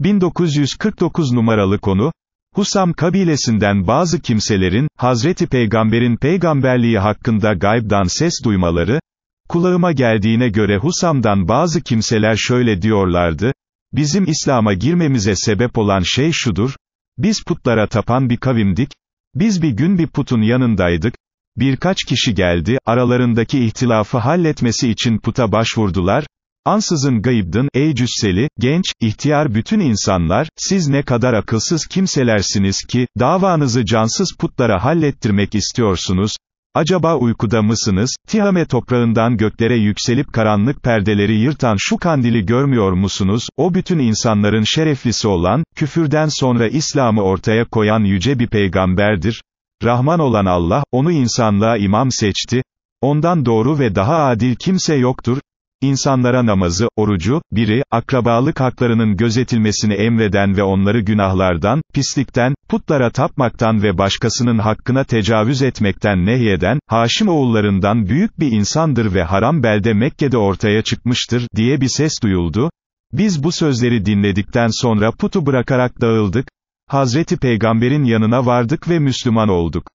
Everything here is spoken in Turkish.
1949 numaralı konu, Husam kabilesinden bazı kimselerin, Hazreti Peygamber'in peygamberliği hakkında gaybdan ses duymaları, kulağıma geldiğine göre Husam'dan bazı kimseler şöyle diyorlardı, bizim İslam'a girmemize sebep olan şey şudur, biz putlara tapan bir kavimdik, biz bir gün bir putun yanındaydık, birkaç kişi geldi, aralarındaki ihtilafı halletmesi için puta başvurdular, Ansızın gayıbdın, ey cüsseli, genç, ihtiyar bütün insanlar, siz ne kadar akılsız kimselersiniz ki, davanızı cansız putlara hallettirmek istiyorsunuz, Acaba uykuda mısınız, Tihame toprağından göklere yükselip karanlık perdeleri yırtan şu kandili görmüyor musunuz, o bütün insanların şereflisi olan, küfürden sonra İslam'ı ortaya koyan yüce bir peygamberdir. Rahman olan Allah, onu insanlığa imam seçti, ondan doğru ve daha adil kimse yoktur, İnsanlara namazı, orucu, biri, akrabalık haklarının gözetilmesini emreden ve onları günahlardan, pislikten, putlara tapmaktan ve başkasının hakkına tecavüz etmekten nehyeden, Haşim oğullarından büyük bir insandır ve haram belde Mekke'de ortaya çıkmıştır, diye bir ses duyuldu. Biz bu sözleri dinledikten sonra putu bırakarak dağıldık, Hazreti Peygamber'in yanına vardık ve Müslüman olduk.